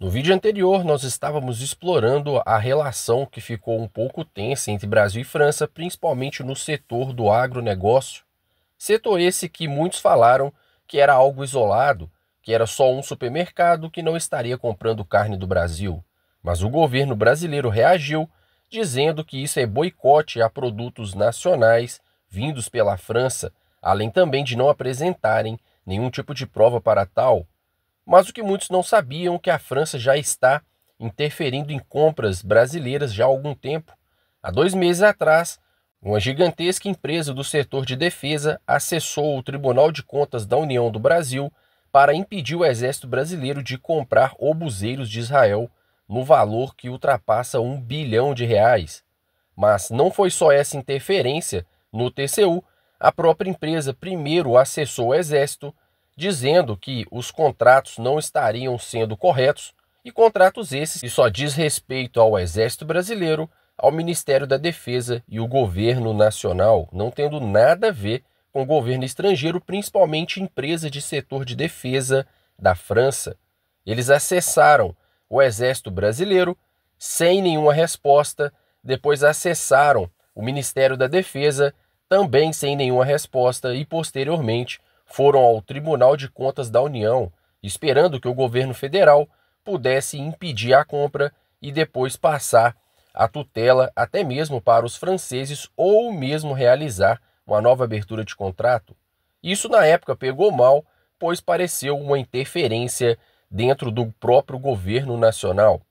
No vídeo anterior, nós estávamos explorando a relação que ficou um pouco tensa entre Brasil e França, principalmente no setor do agronegócio. Setor esse que muitos falaram que era algo isolado, que era só um supermercado que não estaria comprando carne do Brasil. Mas o governo brasileiro reagiu, dizendo que isso é boicote a produtos nacionais vindos pela França, além também de não apresentarem nenhum tipo de prova para tal, mas o que muitos não sabiam é que a França já está interferindo em compras brasileiras já há algum tempo. Há dois meses atrás, uma gigantesca empresa do setor de defesa acessou o Tribunal de Contas da União do Brasil para impedir o exército brasileiro de comprar obuseiros de Israel no valor que ultrapassa um bilhão de reais. Mas não foi só essa interferência no TCU, a própria empresa primeiro acessou o exército dizendo que os contratos não estariam sendo corretos e contratos esses que só diz respeito ao Exército Brasileiro, ao Ministério da Defesa e o governo nacional, não tendo nada a ver com o governo estrangeiro, principalmente empresa de setor de defesa da França. Eles acessaram o Exército Brasileiro sem nenhuma resposta, depois acessaram o Ministério da Defesa também sem nenhuma resposta e posteriormente foram ao Tribunal de Contas da União, esperando que o governo federal pudesse impedir a compra e depois passar a tutela até mesmo para os franceses ou mesmo realizar uma nova abertura de contrato. Isso na época pegou mal, pois pareceu uma interferência dentro do próprio governo nacional.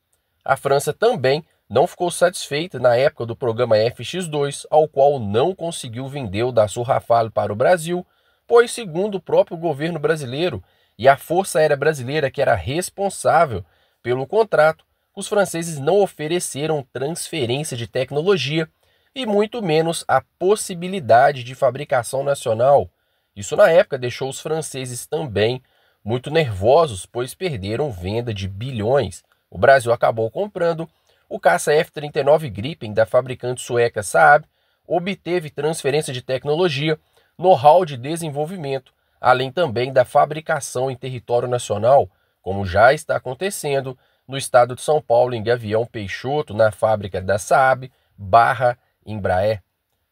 A França também não ficou satisfeita na época do programa FX2, ao qual não conseguiu vender o Dassault Rafale para o Brasil, pois, segundo o próprio governo brasileiro e a Força Aérea Brasileira, que era responsável pelo contrato, os franceses não ofereceram transferência de tecnologia e muito menos a possibilidade de fabricação nacional. Isso na época deixou os franceses também muito nervosos, pois perderam venda de bilhões. O Brasil acabou comprando o caça F-39 Gripen da fabricante sueca Saab, obteve transferência de tecnologia know-how de desenvolvimento, além também da fabricação em território nacional, como já está acontecendo no estado de São Paulo, em Gavião Peixoto, na fábrica da Saab, Barra, Embraer.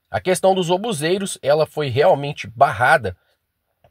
A questão dos obuseiros, ela foi realmente barrada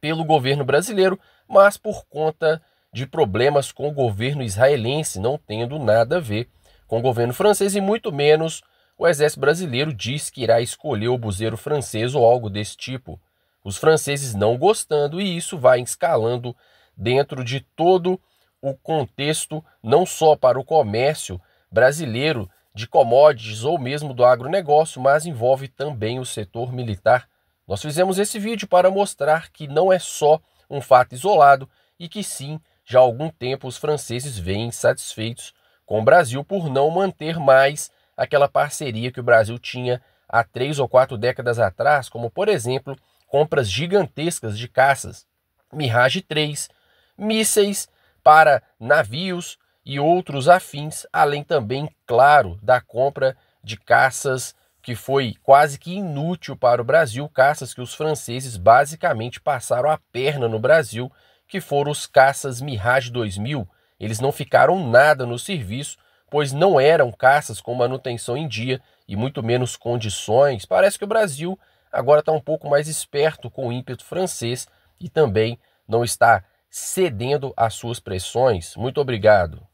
pelo governo brasileiro, mas por conta de problemas com o governo israelense, não tendo nada a ver com o governo francês e muito menos o exército brasileiro diz que irá escolher o obuseiro francês ou algo desse tipo. Os franceses não gostando, e isso vai escalando dentro de todo o contexto, não só para o comércio brasileiro de commodities ou mesmo do agronegócio, mas envolve também o setor militar. Nós fizemos esse vídeo para mostrar que não é só um fato isolado e que sim, já há algum tempo os franceses vêm insatisfeitos com o Brasil por não manter mais aquela parceria que o Brasil tinha há três ou quatro décadas atrás, como por exemplo compras gigantescas de caças, Mirage 3, mísseis para navios e outros afins, além também, claro, da compra de caças que foi quase que inútil para o Brasil, caças que os franceses basicamente passaram a perna no Brasil, que foram os caças Mirage 2000. Eles não ficaram nada no serviço, pois não eram caças com manutenção em dia e muito menos condições. Parece que o Brasil agora está um pouco mais esperto com o ímpeto francês e também não está cedendo às suas pressões. Muito obrigado.